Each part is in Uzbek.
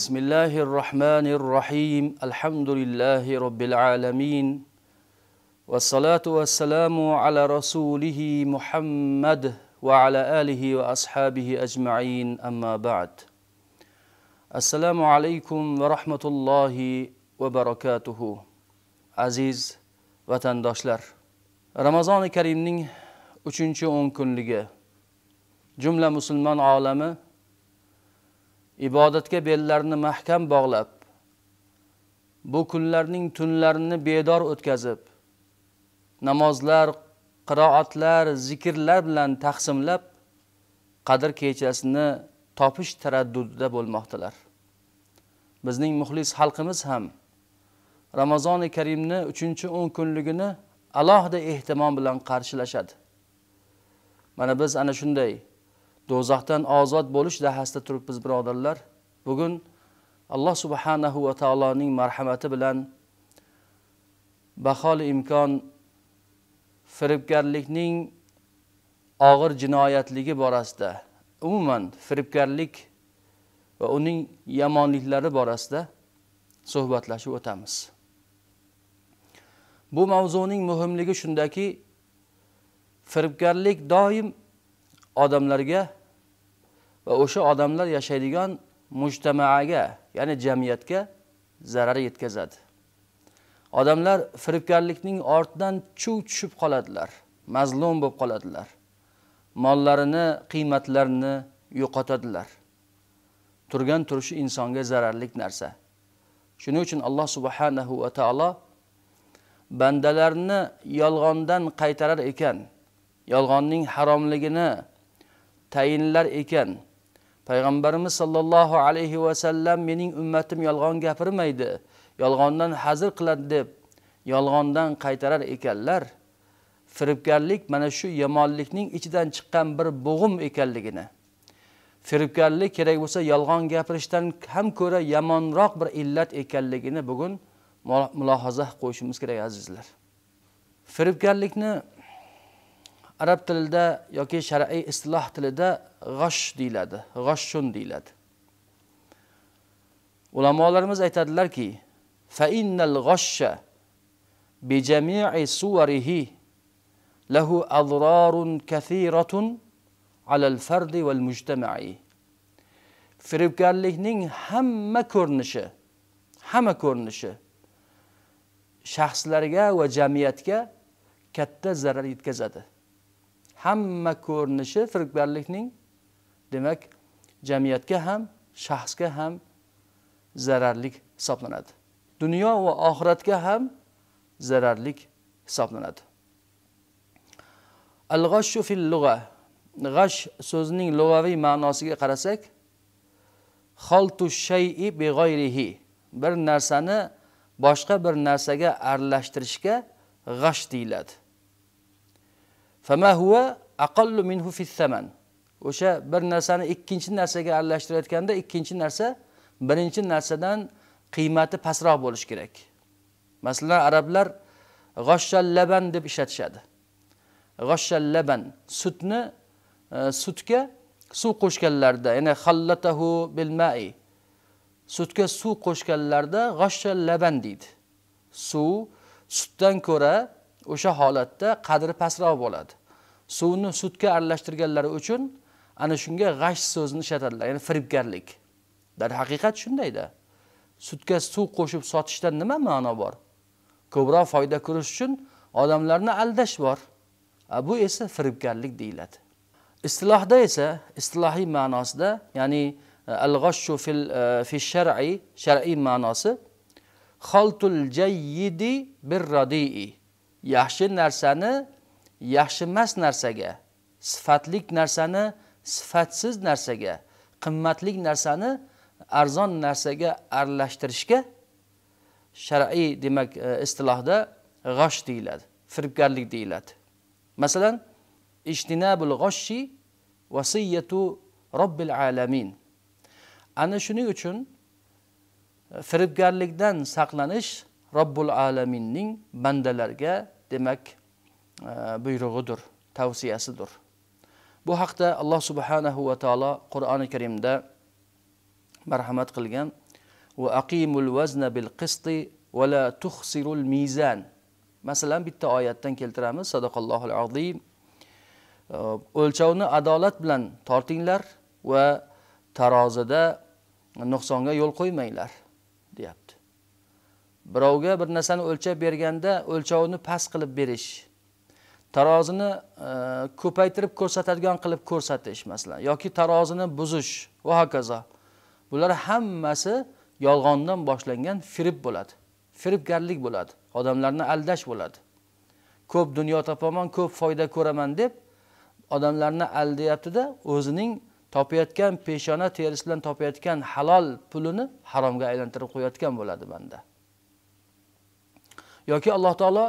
بسم الله الرحمن الرحيم الحمد لله رب العالمين والصلاة والسلام على رسوله محمد وعلى آله وأصحابه أجمعين أما بعد السلام عليكم ورحمة الله وبركاته عزيز vatandoshlar ramazoni karimning uchinchi o'n kunligi جمله مسلمان عالمه ibodatga bellarini mahkam bog'lab bu kunlarning tunlarini bedor o'tkazib namozlar qiroatlar zikrlar bilan taqsimlab qadr kechasini topish taraddudida bo'lmoqdalar bizning muxlis xalqimiz ham ramazoni karimni uchinchi o'n kunligini alohida ehtimom bilan qarshilashadi mana biz ana shunday do'zaxdan ozod bo'lish dahasida turibmiz birodarlar bugun alloh subhanahu va taoloning marhamati bilan baholi imkon firibgarlikning og'ir jinoyatligi borasida umuman firibgarlik va uning yomonliklari borasida suhbatlashib o'tamiz bu mavzuning muhimligi shundaki firibgarlik doim odamlarga va o'sha odamlar yashaydigan mujtamaaga ya'ni jamiyatga zarar yetkazadi odamlar firibgarlikning ortidan chuv tushib qoladilar mazlum bo'lib qoladilar mollarini qiymatlarini yo'qotadilar turgan turishi insonga zararli narsa shuning uchun alloh subhanahu va taolo bandalarni yolg'ondan qaytarar ekan yolg'onning haromligini tayinlar ekan payg'ambarimiz sollallohu alayhi vasallam mening ummatim yolg'on gapirmaydi yolg'ondan hazir qiladi deb yolg'ondan qaytarar ekanlar firibgarlik mana shu yomonlikning ichidan chiqqan bir bo'g'im ekanligini firibgarlik kerak bo'lsa yolg'on gapirishdan ham ko'ra yomonroq bir illat ekanligini bugun mulohaza qo'yishimiz kerak azizlar firibgarlikni arab tilida yoki shar'iy istiloh tilida g'osh deyiladi g'oshshun deyiladi ulamolarimiz aytadilarki fainnal g'oshsha bijami'i suvarihi lahu azrorun kathiratun alal fardi val mujtamai firibgarlikning hamma ko'rinishi hamma ko'rinishi shaxslarga va jamiyatga katta zarar yetkazadi hamma ko'rinishi firibgarlikning demak jamiyatga ham shaxsga ham zararlik hisoblanadi dunyo va oxiratga ham zararlik hisoblanadi al g'ashu fil lug'a g'ash so'zining lug'aviy ma'nosiga qarasak xoltu shayi beg'oyrihi bir narsani boshqa bir narsaga aralashtirishga g'ash deyiladi fama aqallu minhu fi o'sha bir narsani ikkinchi narsaga aralashtirayotganda ikkinchi narsa birinchi narsadan qiymati pastroq bo'lishi kerak masalan arablar g'oshshal laban deb ishlatishadi g'oshshal laban sutni e, sutga suv qo'shganlarida ya'ni xallatahu bilmai sutga suv qo'shganlarida g'oshshal laban deydi suv sutdan ko'ra o'sha holatda qadri pastroq bo'ladi suvni sutga aralashtirganlari uchun ana shunga g'ash so'zini ishlatadilar ya'ni firibgarlik darhaqiqat shundayda sutga suv qo'shib sotishdan nima ma'no bor ko'proq foyda ko'rish uchun odamlarni aldash bor bu esa firibgarlik deyiladi istilohda esa istilohiy ma'nosida ya'ni e, al g'ashshu fil e, fi shar'iy shar'iy ma'nosi xoltul jayyidi bir radii yaxshi narsani yaxshi emas narsaga sifatlik narsani sifatsiz narsaga qimmatlik narsani arzon narsaga aralashtirishga shar'iy demak e, istilohda g'osh deyiladi firibgarlik deyiladi masalan ijtinabul g'oshi vasiyatu robbil alamin ana shuning uchun firibgarlikdan saqlanish robbul alaminning bandalarga demak e, buyrug'idir tavsiyasidir bu haqda alloh subhanahu va taolo qur'oni karimda marhamat qilgan va aqimul vazna bil qisti va la tuhsirul mizan masalan bitta oyatdan keltiramiz al azim e, o'lchovni adolat bilan tortinglar va tarozida nuqsonga yo'l qo'ymanglar birovga bir narsani o'lchab berganda o'lchovini past qilib berish tarozini e, ko'paytirib ko'rsatadigan qilib ko'rsatish masalan yoki tarozini buzish va hokazo bular hammasi yolg'ondan boshlangan firib bo'ladi firibgarlik bo'ladi odamlarni aldash bo'ladi ko'p dunyo topaman ko'p foyda ko'raman deb odamlarni aldayaptida o'zining topayotgan peshona terisi bilan topayotgan halol pulini haromga aylantirib qo'yayotgan bo'ladi banda yoki alloh taolo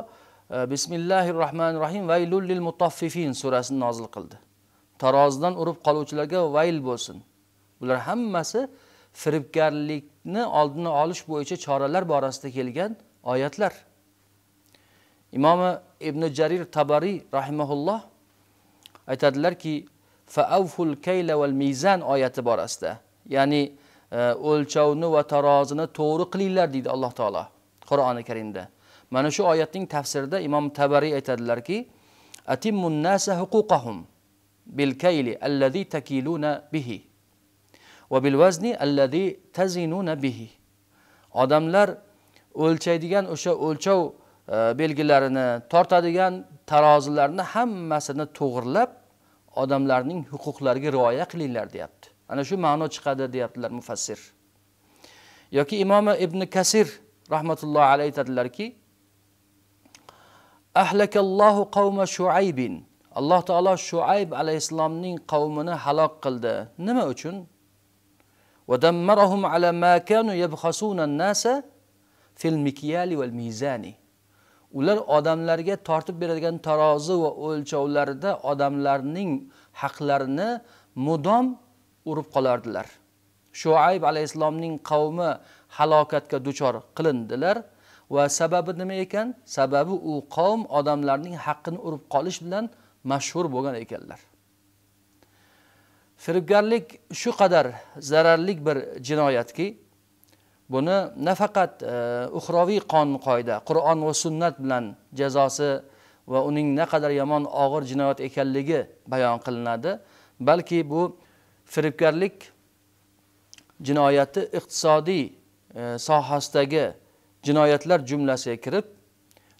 e, bismillahi rohmanir rohim vaylullil mutaffifin surasini nozil qildi tarozidan urib qoluvchilarga vayl bo'lsin bular hammasi firibgarlikni oldini olish bo'yicha choralar borasida kelgan oyatlar imomi ibn jarir tabariy rahimaulloh aytadilarki faavful kayla val mizan oyati borasida ya'ni e, o'lchovni va tarozini to'g'ri qilinglar deydi alloh taolo qur'oni karimda mana shu oyatning tafsirida imom tabariy aytadilarki nasa huquqahum allazi takiluna bihi va allazi tazinuna bihi odamlar o'lchaydigan o'sha o'lchov e, belgilarini tortadigan tarozilarni hammasini to'g'irlab odamlarning huquqlariga rioya qilinglar deyapti ana shu ma'no chiqadi deyaptilar mufassir yoki imomi ibn kasir rahmatullohi alayhi aytadilarki ahlakallohu qavma shuaybin alloh taolo shuayb alayhissalomning qavmini halok qildi nima uchun ala ma kanu yabhasuna nasa fil mizani ular odamlarga tortib beradigan tarozi va o'lchovlarida odamlarning haqlarini mudom urib qolardilar shuayb alayhissalomning qavmi halokatga duchor qilindilar va sababi nima ekan sababi u qavm odamlarning haqqini urib qolish bilan mashhur bo'lgan ekanlar firibgarlik shu qadar zararlik bir jinoyatki buni nafaqat e, uxroviy qonun qoida qur'on va sunnat bilan jazosi va uning naqadar yomon og'ir jinoyat ekanligi bayon qilinadi balki bu firibgarlik jinoyati iqtisodiy e, sohasidagi jinoyatlar jumlasiga kirib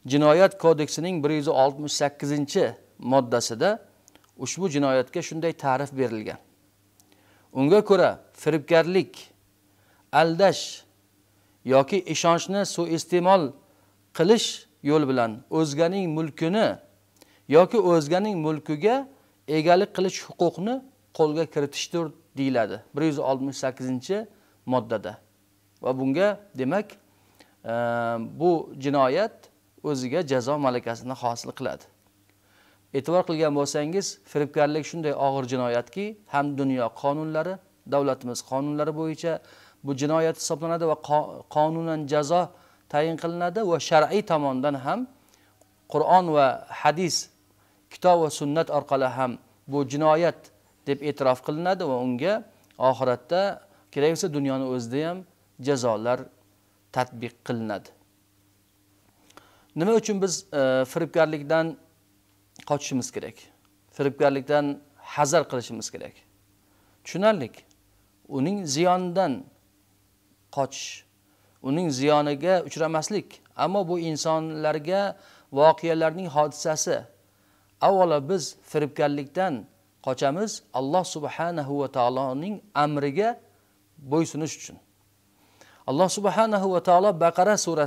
jinoyat kodeksining bir yuz oltmish sakkizinchi moddasida ushbu jinoyatga shunday ta'rif berilgan unga ko'ra firibgarlik aldash yoki ishonchni suiiste'mol qilish yo'li bilan o'zganing mulkini yoki o'zganing mulkiga egalik qilish huquqini qo'lga kiritishdir deyiladi bir yuz oltmish sakkizinchi moddada va bunga demak Ehm, bu jinoyat o'ziga jazo malakasini hosil qiladi e'tibor qilgan bo'lsangiz firibgarlik shunday og'ir jinoyatki ham dunyo qonunlari davlatimiz qonunlari bo'yicha bu jinoyat hisoblanadi va qonunan jazo tayin qilinadi va shar'iy tomondan ham qur'on va hadis kitob va sunnat orqali ham bu jinoyat deb e'tirof qilinadi va unga oxiratda kerak bo'lsa dunyoni o'zida ham jazolar tatbiq qilinadi nima uchun biz e, firibgarlikdan qochishimiz kerak firibgarlikdan hazar qilishimiz kerak tushunarlik uning ziyonidan qochish uning ziyoniga uchramaslik ammo bu insonlarga voqealarning hodisasi avvalo biz firibgarlikdan qochamiz alloh subhanahu va taoloning amriga bo'ysunish uchun الله سبحانه وتعالى بقرة سورة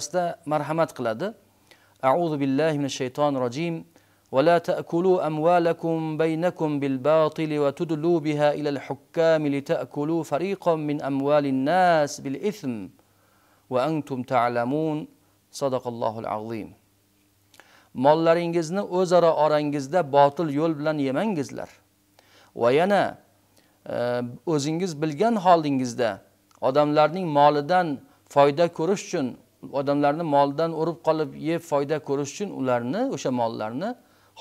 مرحمة قلد أعوذ بالله من الشيطان الرجيم ولا تأكلوا أموالكم بينكم بالباطل وتدلوا بها إلى الحكام لتأكلوا فريقا من أموال الناس بالإثم وأنتم تعلمون صدق الله العظيم mollaringizni o'zaro orangizda botil yo'l bilan yemangizlar va yana e, o'zingiz bilgan holingizda odamlarning molidan foyda ko'rish uchun odamlarni molidan urib qolib yeb foyda ko'rish uchun ularni o'sha mollarni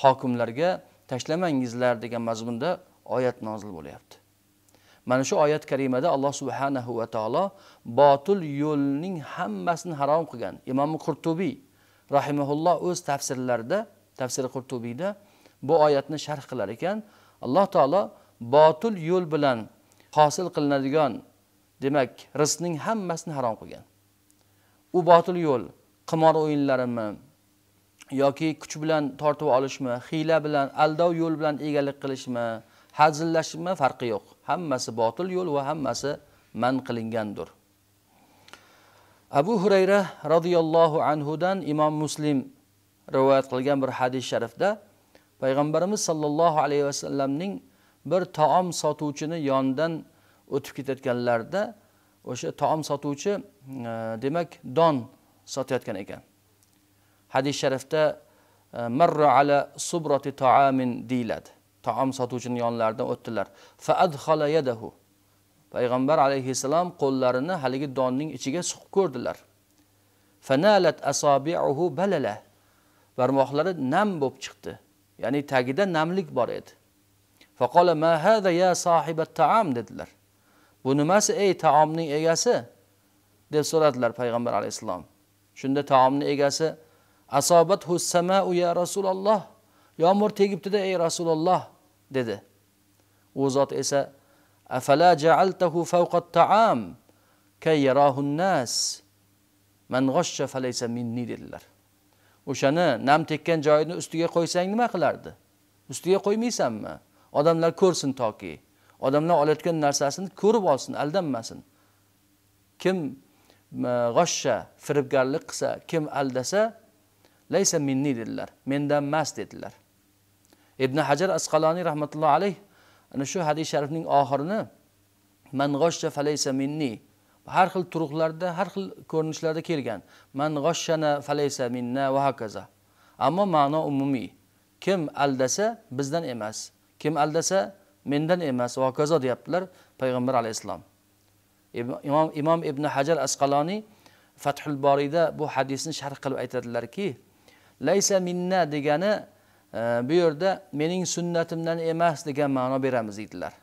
hokimlarga tashlamangizlar degan mazmunda oyat nozil bo'lyapti mana shu oyat karimada alloh subhanahu va taolo botil yo'lning hammasini harom qilgan imom qurtubiy rahimaulloh o'z tafsirlarida tafsiri qurtubiyda bu oyatni sharh qilar ekan alloh taolo botil yo'l bilan hosil qilinadigan demak rizqning hammasini harom qilgan u botil yo'l qimor o'yinlarimi yoki kuch bilan tortib olishmi hiyla bilan aldov yo'l bilan egalik qilishmi hazillashmi farqi yo'q hammasi botil yo'l va hammasi man qilingandir abu hurayra roziyallohu anhudan imom muslim rivoyat qilgan bir hadis sharifda payg'ambarimiz sollallohu alayhi vasallamning bir taom sotuvchini yonidan o'tib ketayotganlarida o'sha taom sotuvchi e, demak don sotayotgan ekan hadis sharifda e, marra ala subrati taamin deyiladi taom sotuvchini yonlaridan o'tdilar faadhala yadahu payg'ambar alayhissalom qo'llarini haligi donning ichiga suqib ko'rdilar fanalat asobiuhu balala barmoqlari nam bo'lib chiqdi ya'ni tagida namlik bor edi faqola ma hada ya sohibat taam dedilar bu nimasi ey taomning egasi deb so'radilar payg'ambar alayhissalom shunda taomni egasi asobat samau ya rasululloh yomg'ir tegibdida ey rasululloh dedi u zot esa afala ja'altahu fawqa taam kay yarahun nas man g'oshsha falaysa minni dedilar o'shani nam tekkan joyini ustiga qo'ysang nima qilardi ustiga qo'ymaysanmi odamlar ko'rsin toki odamlar olayotgan narsasini ko'rib olsin aldanmasin kim g'oshsha firibgarlik qilsa kim aldasa laysa minni dedilar mendan emas dedilar ibn hajar asqaloniy rahmatullohi alayh ana shu hadis sharifning oxirini man g'oshsha falaysa minni har xil turuqlarda har xil ko'rinishlarda kelgan man g'oshshana falaysa minna va hokazo ammo ma'no umumiy kim aldasa bizdan emas kim aldasa mendan emas va hokazo deyaptilar payg'ambar alayhissalom imom imom ibn hajar asqaloniy fathul boriyda bu hadisni sharh qilib aytadilarki laysa minna degani e, bu yerda mening sunnatimdan emas degan ma'no beramiz deydilar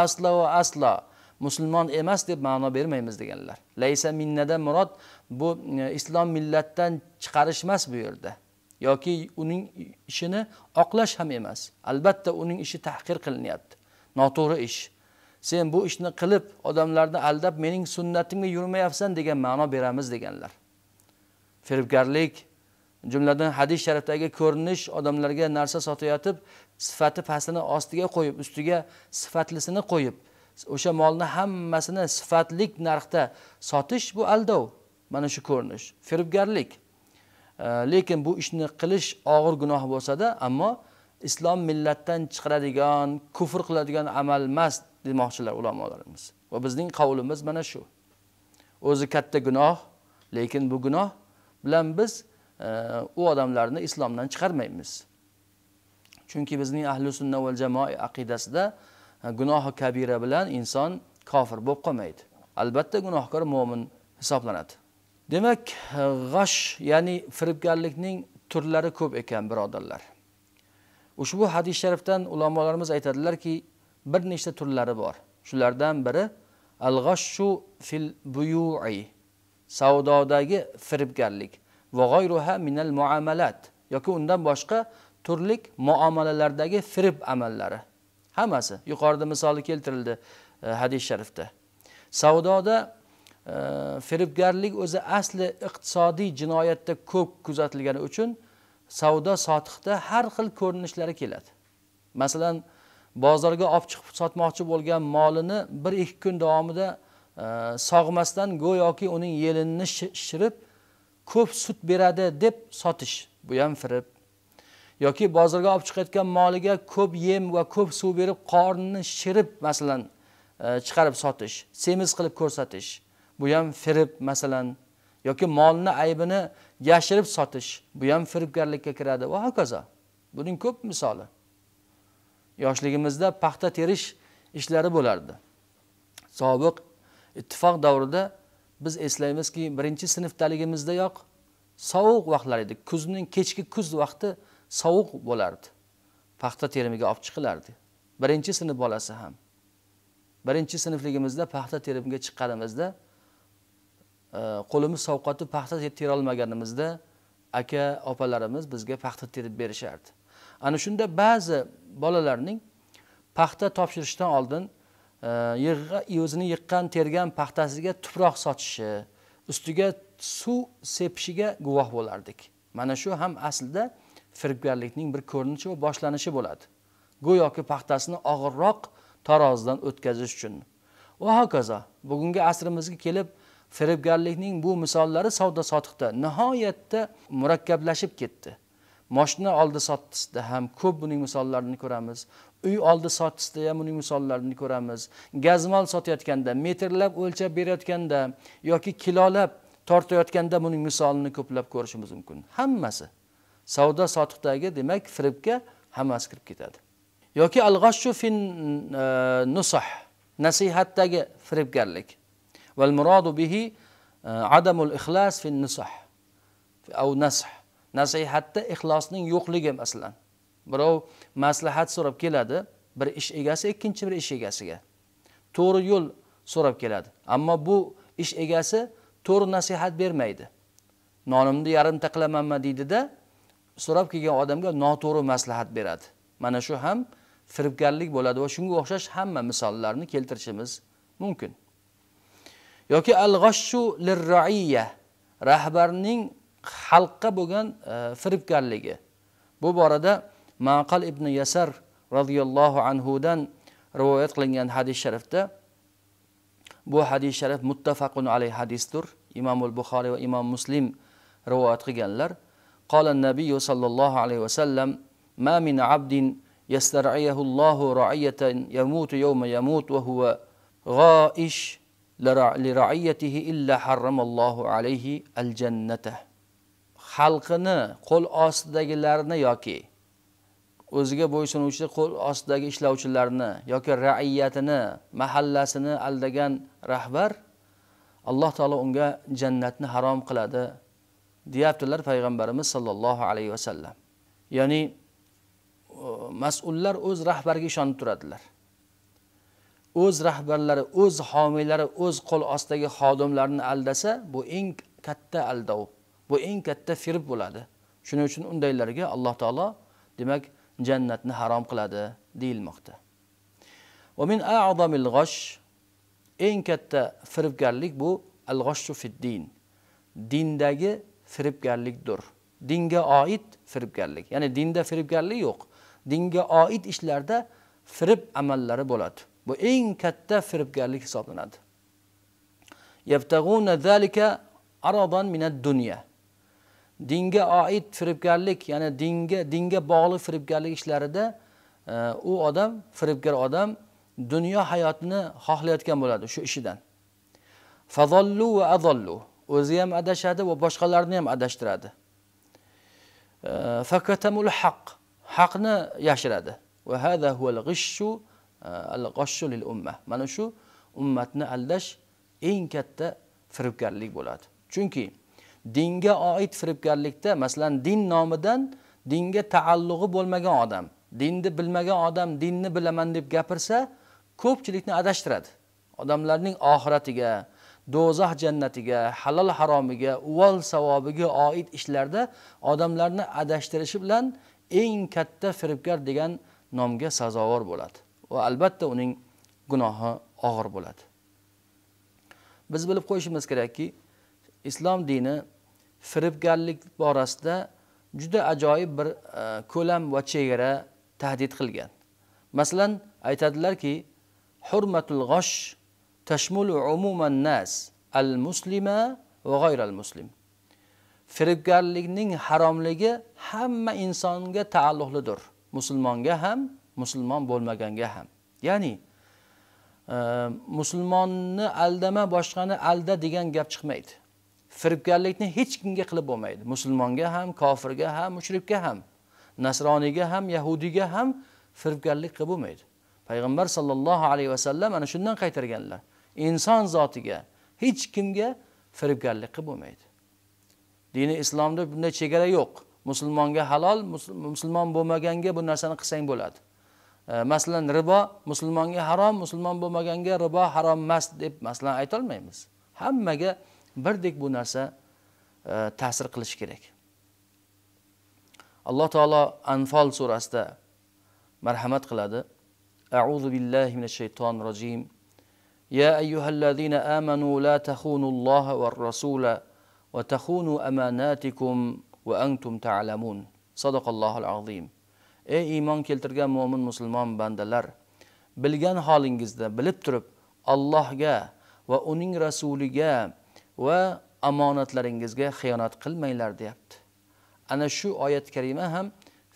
aslo va aslo musulmon emas deb ma'no bermaymiz deganlar laysa minnada murod bu e, islom millatdan chiqarish emas bu yerda yoki uning ishini oqlash ham emas albatta uning ishi tahqir qilinyapti noto'g'ri ish sen bu ishni qilib odamlarni aldab mening sunnatimga yurmayapsan degan ma'no beramiz deganlar firibgarlik jumladan hadis sharifdagi ko'rinish odamlarga narsa sotayotib sifati pastini ostiga qo'yib ustiga sifatlisini qo'yib o'sha molni hammasini sifatlik narxda sotish bu aldov mana shu ko'rinish firibgarlik lekin bu ishni qilish og'ir gunoh bo'lsada ammo islom millatdan chiqaradigan kufr qiladigan amal emas demoqchilar ulamolarimiz va bizning qavlimiz mana shu o'zi katta gunoh lekin bu gunoh bilan biz e, u odamlarni islomdan chiqarmaymiz chunki bizning ahli sunna va jamoa aqidasida e, gunohi kabira bilan inson kofir bo'lib qolmaydi albatta gunohkor mo'min hisoblanadi demak e, g'ash ya'ni firibgarlikning turlari ko'p ekan birodarlar ushbu hadis sharifdan ulamolarimiz aytadilarki bir nechta turlari bor shulardan biri al g'ashshu fil buyui savdodagi firibgarlik va g'oyruha minal muamalat yoki undan boshqa turli muomalalardagi firib amallari hammasi yuqorida misoli keltirildi e, hadis sharifda savdoda e, firibgarlik o'zi asli iqtisodiy jinoyatda ko'p kuzatilgani uchun savdo sotiqda har xil ko'rinishlari keladi masalan bozorga olib chiqib sotmoqchi bo'lgan molini bir ikki kun davomida e, sog'masdan go'yoki uning yelinini shishirib ko'p sut beradi deb sotish bu ham firib yoki bozorga olib chiqayotgan moliga ko'p yem va ko'p suv berib qornini shirib masalan e, chiqarib sotish semiz qilib ko'rsatish bu ham firib masalan yoki molni aybini yashirib sotish bu ham firibgarlikka kiradi va hokazo buning ko'p misoli yoshligimizda paxta terish ishlari bo'lardi sobiq ittifoq davrida biz eslaymizki birinchi sinfdaligimizdayoq sovuq vaqtlar edi kuzning kechki kuz vaqti sovuq bo'lardi paxta terimiga olib chiqilardi birinchi sinf bolasi ham birinchi sinfligimizda paxta terimga chiqqanimizda qo'limiz sovqotib paxta terolmaganimizda aka opalarimiz bizga paxta terib berishardi ana shunda ba'zi bolalarning paxta topshirishdan oldin e, yig'a o'zini yiqqan tergan paxtasiga tuproq sochishi ustiga suv sepishiga guvoh bo'lardik mana shu ham aslida firibgarlikning bir ko'rinishi va boshlanishi bo'ladi go'yoki paxtasini og'irroq tarozidan o'tkazish uchun va hokazo bugungi asrimizga kelib firibgarlikning bu misollari savdo sotiqda nihoyatda murakkablashib ketdi moshina oldi sotisida ham ko'p buning misollarini ko'ramiz uy oldi sotisida ham buning misollarini ko'ramiz gazmol sotayotganda metrlab o'lchab berayotganda yoki kilolab tortayotganda buning misolini ko'plab ko'rishimiz mumkin hammasi savdo sotiqdagi demak firibga hammasi kirib ketadi yoki al fin e, nusah nasihatdagi firibgarlik والمراد به عدم الإخلاص في النصح أو نصح نصح حتى إخلاص نين يخلق مثلا برو مصلحة سورب كلاده bir ish egasi ikkinchi bir ish egasiga to'g'ri yo'l so'rab keladi ammo bu ish egasi to'g'ri nasihat bermaydi nonimni yarimta qilamanma deydida so'rab kelgan odamga noto'g'ri maslahat beradi mana shu ham firibgarlik bo'ladi va shunga o'xshash hamma misollarni keltirishimiz mumkin yoki al g'ashshu lirroiya rahbarning xalqqa bo'lgan firibgarligi bu borada maqal ibn yasar roziyallohu anhudan rivoyat qilingan hadis sharifda bu hadis sharif muttafaqun alayhi hadisdir imomul buxoriy va imom muslim rivoyat qilganlar qola nabiyu sollallohu alayhi vasallam ma min abdin yastar'iyahu allohu ra'iyatan yamutu yawma yamut wa huwa g'oish alayhi xalqini qo'l ostidagilarni yoki o'ziga bo'ysunuvchi qo'l ostidagi ishlovchilarni yoki raiyatini mahallasini aldagan rahbar alloh taolo unga jannatni harom qiladi deyaptilar payg'ambarimiz sollallohu alayhi vasallam ya'ni mas'ullar o'z rahbariga ishonib turadilar o'z rahbarlari o'z homiylari o'z qo'l ostidagi xodimlarni aldasa bu eng katta aldov bu eng katta firib bo'ladi shuning uchun undaylarga alloh taolo demak jannatni harom qiladi deyilmoqda eng katta firibgarlik bu الغش في dindagi firibgarlikdir dinga oid firibgarlik ya'ni dinda firibgarlik yo'q dinga oid ishlarda firib amallari bo'ladi bu eng katta firibgarlik hisoblanadi yabtag'una zalika arodan minad dunya dinga oid firibgarlik ya'ni dinga dinga bog'liq firibgarlik ishlarida e, u odam firibgar odam dunyo hayotini xohlayotgan bo'ladi shu ishidan fazollu va azollu o'zi ham adashadi va boshqalarni ham adashtiradi e, fakatamul haqq. haqni yashiradi va hada huval g'ishshu lil umma mana shu ummatni aldash eng katta firibgarlik bo'ladi chunki dinga oid firibgarlikda masalan din nomidan dinga taalluqi bo'lmagan odam dinni bilmagan odam dinni bilaman deb gapirsa ko'pchilikni adashtiradi odamlarning oxiratiga do'zax jannatiga halol haromiga uvol savobiga oid ishlarda odamlarni adashtirishi bilan eng katta firibgar degan nomga sazovor bo'ladi va albatta uning gunohi og'ir bo'ladi biz bilib qo'yishimiz kerakki islom dini firibgarlik borasida juda ajoyib bir e, ko'lam va chegara tahdid qilgan masalan aytadilarki hurmatul g'osh tashmulu umuman nas al muslima va al muslim firibgarlikning haromligi hamma insonga taalluqlidir musulmonga ham musulmon bo'lmaganga ham ya'ni e, musulmonni aldama boshqani alda degan gap chiqmaydi firibgarlikni hech kimga qilib bo'lmaydi musulmonga ham kofirga ham mushrikka ham nasroniyga ham yahudiyga ham firibgarlik qilib bo'lmaydi payg'ambar sollallohu alayhi vasallam ana shundan qaytarganlar inson zotiga hech kimga firibgarlik qilib bo'lmaydi dini islomda bunday chegara yo'q musulmonga halol musulmon bo'lmaganga bu narsani qilsang bo'ladi آه، مثلاً ربا مسلمانی حرام مسلمان با مگنگ ربا حرام مسد مثلاً ایتال میمیس هم مگه بردیک بونرسه آه، تاثیر قلش کرک الله تعالى انفال سورسته مرحمت قلده اعوذ بالله من الشيطان الرجيم يا ايها الذين آمنوا لا تخونوا الله والرسول وتخونوا اماناتكم وانتم تعلمون صدق الله العظيم ey iymon keltirgan mo'min musulmon bandalar bilgan holingizda bilib turib allohga va uning rasuliga va omonatlaringizga xiyonat qilmanglar deyapti ana shu oyat karima ham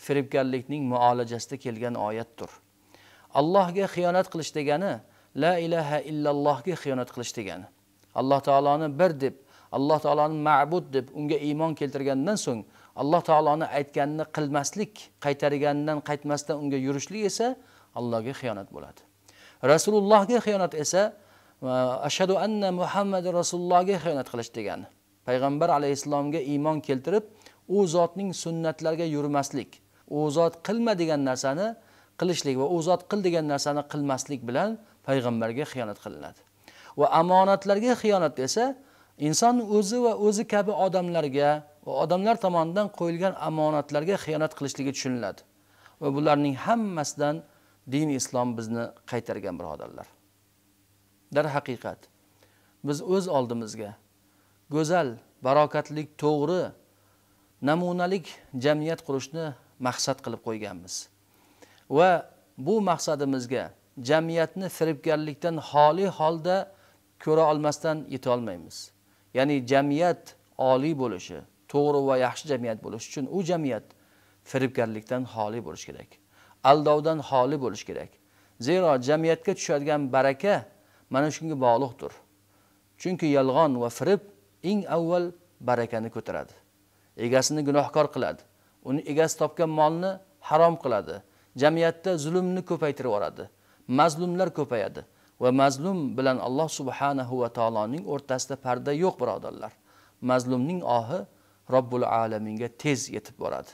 firibgarlikning muolajasida kelgan oyatdir allohga xiyonat qilish degani la ilaha illallohga xiyonat qilish degani alloh taoloni bir deb alloh taoloni ma'bud deb unga iymon keltirgandan so'ng alloh taoloni aytganini qilmaslik qaytarganidan qaytmasdan unga yurishlik esa allohga xiyonat bo'ladi rasulullohga xiyonat esa ashadu anna muhammad rasulullohga xiyonat qilish degani payg'ambar alayhissalomga iymon keltirib u zotning sunnatlariga yurmaslik u zot qilma degan narsani qilishlik va u zot qil degan narsani qilmaslik bilan payg'ambarga xiyonat qilinadi va omonatlarga xiyonat esa inson o'zi va o'zi kabi odamlarga va odamlar tomonidan qo'yilgan omonatlarga xiyonat qilishligi tushuniladi va bularning hammasidan din islom bizni qaytargan birodarlar darhaqiqat biz o'z oldimizga go'zal barokatli to'g'ri namunalik jamiyat qurishni maqsad qilib qo'yganmiz va bu maqsadimizga jamiyatni firibgarlikdan xoli holda ko'ra olmasdan yetolmaymiz ya'ni jamiyat oliy bo'lishi to'g'ri va yaxshi jamiyat bo'lishi uchun u jamiyat firibgarlikdan xoli bo'lishi kerak aldovdan xoli bo'lishi kerak zero jamiyatga tushadigan baraka mana shunga bog'liqdir chunki yolg'on va firib eng avval barakani ko'taradi egasini gunohkor qiladi uni egasi topgan molni harom qiladi jamiyatda zulmni ko'paytirib yuboradi mazlumlar ko'payadi va mazlum bilan alloh subhanahu va taoloning o'rtasida parda yo'q birodarlar mazlumning ohi robbul alaminga tez yetib boradi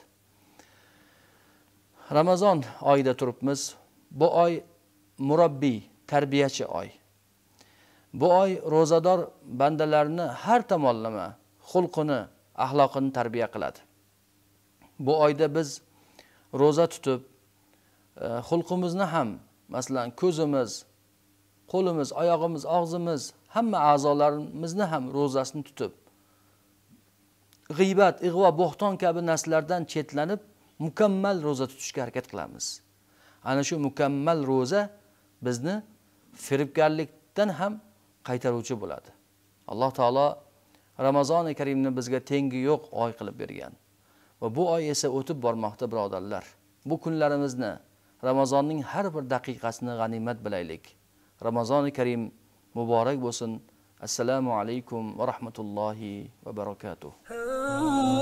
ramazon oyida turibmiz bu oy murabbiy tarbiyachi oy bu oy ro'zador bandalarni har tomonlama xulqini axloqini tarbiya qiladi bu oyda biz ro'za tutib e, xulqimizni ham masalan ko'zimiz qo'limiz oyog'imiz og'zimiz hamma a'zolarimizni ham ro'zasini tutib g'iybat ig'vo bo'xton kabi narsalardan chetlanib mukammal ro'za tutishga harakat qilamiz ana shu mukammal ro'za bizni firibgarlikdan ham qaytaruvchi bo'ladi alloh taolo ramazoni karimni bizga tengi yo'q oy qilib bergan va bu oy esa o'tib bormoqda birodarlar bu kunlarimizni ramazonning har bir daqiqasini g'animat bilaylik رمضان كريم مبارك بوسن السلام عليكم ورحمة الله وبركاته آه.